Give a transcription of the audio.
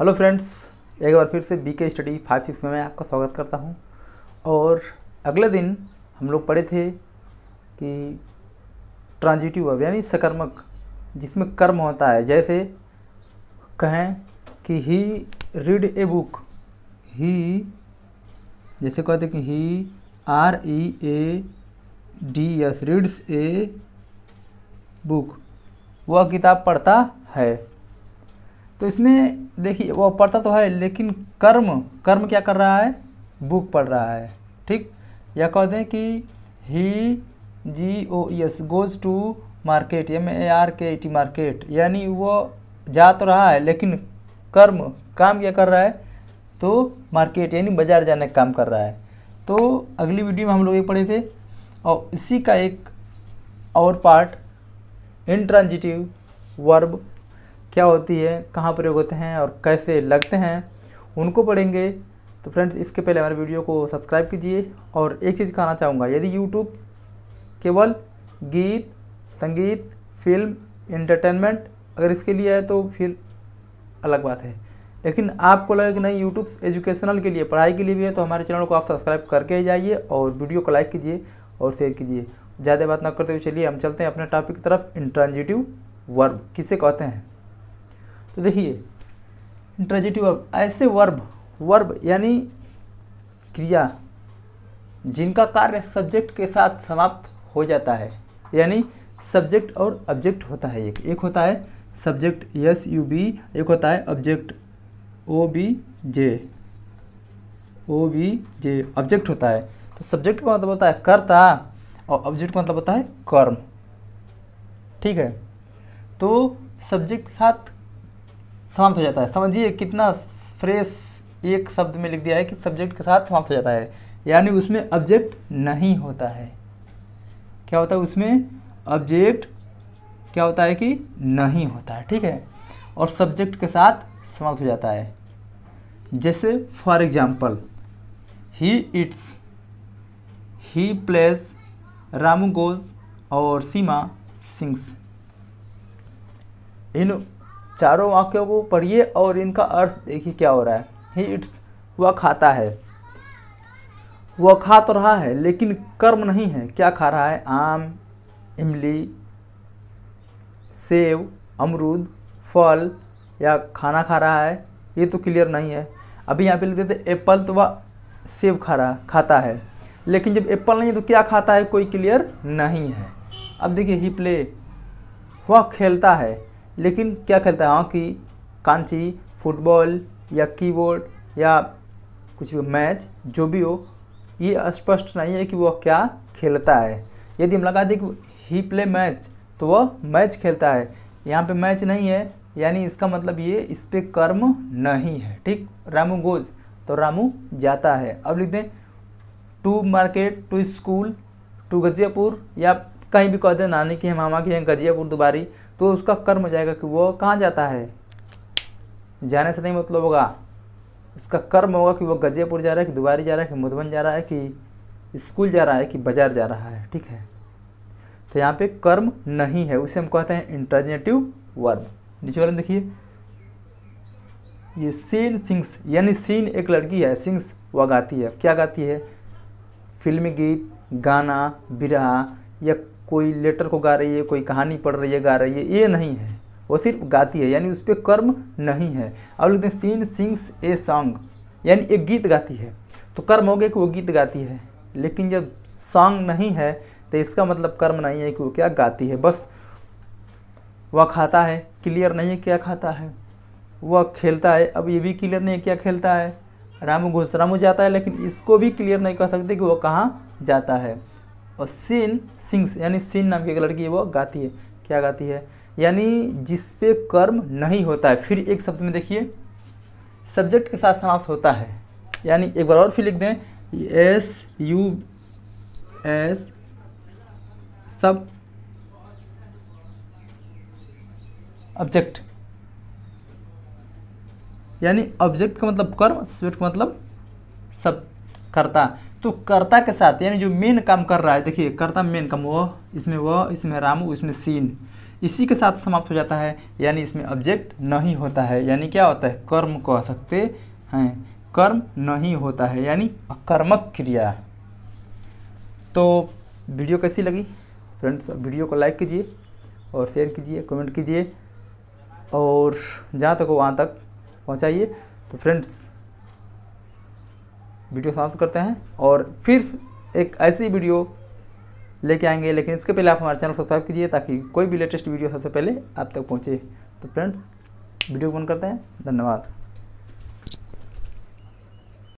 hello friends एक बार फिर से बी के स्टडी फाइव सिक्स में मैं आपका स्वागत करता हूं और अगले दिन हम लोग पढ़े थे कि ट्रांजिटिव वर्ब यानी सकर्मक जिसमें कर्म होता है जैसे कहें कि ही रीड ए बुक ही जैसे कहते कि he R E A D S reads a book वह किताब पढ़ता है तो इसमें देखिए वो पढ़ता तो है लेकिन कर्म कर्म क्या कर रहा है बुक पढ़ रहा है ठीक या कह दें कि he G O yes goes to market M A R K T market यानी वो जा तो रहा है लेकिन कर्म काम क्या कर रहा है तो मार्केट यानी बाज़ार जाने का काम कर रहा है तो अगली वीडियो में हम लोग ये पढ़े थे और इसी का एक और पार्ट इंट्रांजिटिव वर्ब क्या होती है कहाँ प्रयोग होते हैं और कैसे लगते हैं उनको पढ़ेंगे तो फ्रेंड्स इसके पहले हमारे वीडियो को सब्सक्राइब कीजिए और एक चीज़ कहना चाहूँगा यदि यूट्यूब केवल गीत संगीत फिल्म एंटरटेनमेंट अगर इसके लिए है तो फिर अलग बात है लेकिन आपको लगे कि नहीं यूट्यूब एजुकेशनल के लिए पढ़ाई के लिए भी है तो हमारे चैनल को आप सब्सक्राइब करके ही जाइए और वीडियो को लाइक कीजिए और शेयर कीजिए ज़्यादा बात ना करते हुए चलिए हम चलते हैं अपने टॉपिक की तरफ इंट्रांजिटिव वर्ब किसे कहते हैं तो देखिए इंटरजेटिव वर्ब ऐसे वर्ब वर्ब यानी क्रिया जिनका कार्य सब्जेक्ट के साथ समाप्त हो जाता है यानी सब्जेक्ट और ऑब्जेक्ट होता है एक एक होता है सब्जेक्ट यस यू बी एक होता है object O B J O B J object होता है तो सब्जेक्ट का मतलब होता है कर्ता और ऑब्जेक्ट का मतलब होता है कर्म ठीक है तो सब्जेक्ट के साथ समाप्त हो जाता है समझिए कितना फ्रेश एक शब्द में लिख दिया है कि सब्जेक्ट के साथ समाप्त हो जाता है यानी उसमें ऑब्जेक्ट नहीं होता है क्या होता है उसमें ऑब्जेक्ट क्या होता है कि नहीं होता है ठीक है और सब्जेक्ट के साथ समाप्त हो जाता है जैसे for example he eats he plays Ramu goes और सीमा सिंग्स इन चारों वाक्यों को पढ़िए और इनका अर्थ देखिए क्या हो रहा है ही इट्स वह खाता है वह खा तो रहा है लेकिन कर्म नहीं है क्या खा रहा है आम इमली सेब अमरूद फल या खाना खा रहा है ये तो क्लियर नहीं है अभी यहाँ पे लिख देते एप्पल तो वह सेब खा रहा खाता है लेकिन जब एप्पल नहीं है तो क्या खाता है कोई क्लियर नहीं है अब देखिए ही प्ले वह खेलता है लेकिन क्या खेलता है हॉकी कांची फुटबॉल या कीबोर्ड या कुछ भी मैच जो भी हो ये स्पष्ट नहीं है कि वह क्या खेलता है यदि हम लगा दें कि ही प्ले मैच तो वह मैच खेलता है यहाँ पे मैच नहीं है यानी इसका मतलब ये इस पर कर्म नहीं है ठीक रामू गोज तो रामू जाता है अब लिख दें to market to school to Gajiyapur या कहीं भी कह दे नानी की है मामा की है गजियापुर दोबारी तो उसका कर्म हो जाएगा कि वो कहाँ जाता है जाने से नहीं मतलब होगा इसका कर्म होगा कि वो गजियापुर जा रहा है कि दोबारी जा रहा है कि मधुबन जा रहा है कि स्कूल जा रहा है कि बाजार जा रहा है ठीक है तो यहाँ पे कर्म नहीं है उसे हम कहते हैं इंटरनेटिव वर्ब नीचे वाले देखिए ये सीन सिंग्स यानी सीन एक लड़की है सिंग्स वह गाती है क्या गाती है फिल्मी गीत गाना बिरा या कोई लेटर को गा रही है कोई कहानी पढ़ रही है गा रही है ये नहीं है वो सिर्फ गाती है यानी उस पर कर्म नहीं है अब लिखते हैं सीन सिंग्स ए सॉन्ग यानी एक गीत गाती है तो कर्म हो गया कि वो गीत गाती है लेकिन जब सॉन्ग नहीं है तो इसका मतलब कर्म नहीं है कि वो क्या गाती है बस वह खाता है क्लियर नहीं है क्या खाता है वह खेलता है अब ये भी क्लियर नहीं है क्या खेलता है रामू घोष रामू जाता है लेकिन इसको भी क्लियर नहीं कर सकते कि वो कहाँ जाता है और सीन सिंग्स यानी सीन नाम की एक लड़की है वो गाती है क्या गाती है यानी जिस पे कर्म नहीं होता है फिर एक शब्द में देखिए सब्जेक्ट के साथ समाप्त होता है यानी एक बार और फिर लिख दें S U S sub object यानी ऑब्जेक्ट का मतलब कर्म सब्जेक्ट का मतलब सब करता तो कर्ता के साथ यानी जो मेन काम कर रहा है देखिए कर्ता मेन काम वह इसमें वह इसमें रामू इसमें सीन इसी के साथ समाप्त हो जाता है यानी इसमें ऑब्जेक्ट नहीं होता है यानी क्या होता है कर्म कह सकते हैं कर्म नहीं होता है यानी अकर्मक क्रिया तो वीडियो कैसी लगी फ्रेंड्स वीडियो को लाइक कीजिए और शेयर कीजिए कमेंट कीजिए और जहाँ तक हो वहाँ तक पहुँचाइए तो फ्रेंड्स वीडियो समाप्त करते हैं और फिर एक ऐसी वीडियो लेके आएंगे लेकिन इसके पहले आप हमारे चैनल सब्सक्राइब कीजिए ताकि कोई भी लेटेस्ट वीडियो सबसे पहले आप तक पहुँचे तो फ्रेंड्स वीडियो बंद करते हैं धन्यवाद